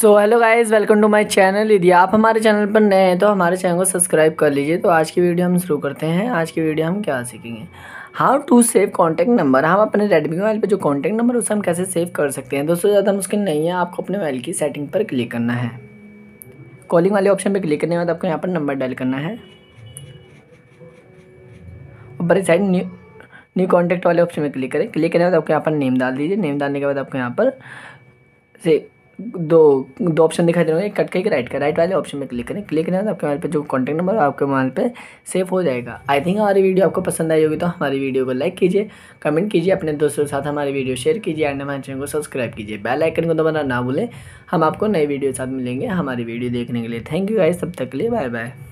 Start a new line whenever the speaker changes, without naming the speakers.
so hello guys welcome to my channel यदि आप हमारे चैनल पर नए हैं तो हमारे चैनल को सब्सक्राइब कर लीजिए तो आज की वीडियो हम शुरू करते हैं आज की वीडियो हम क्या सीखेंगे how to save contact number हम अपने रेडमी मोबाइल पे जो कॉन्टैक्ट नंबर उसे हम कैसे सेव कर सकते हैं दोस्तों ज़्यादा मुश्किल नहीं है आपको अपने मोबाइल की सेटिंग पर क्लिक करना है कॉलिंग वाले ऑप्शन पर क्लिक करने के बाद आपको यहाँ पर नंबर डायल करना है ऊपर साइड न्यू न्यू कॉन्टैक्ट वाले ऑप्शन में क्लिक करें क्लिक करने के बाद आपको यहाँ पर नेम डाल दीजिए नेम डालने के बाद आपको यहाँ पर से दो दो ऑप्शन दिखाई दे रहे हैं कट का एक राइट का राइट वाले ऑप्शन में क्लिक करें क्लिक करें तो आपके मोबाइल पे जो कॉन्टैक्ट नंबर आपके मोबाइल पे सेव हो जाएगा आई थिंक हमारी वीडियो आपको पसंद आई होगी तो हमारी वीडियो को लाइक कीजिए कमेंट कीजिए अपने दोस्तों के साथ हमारी वीडियो शेयर कीजिए एंड हमारे चैनल को सब्सक्राइब कीजिए बेल आइकन को दबाना ना भूलें हम आपको नई वीडियो के साथ मिलेंगे हमारी वीडियो देखने के लिए थैंक यू आई तब तक के लिए बाय बाय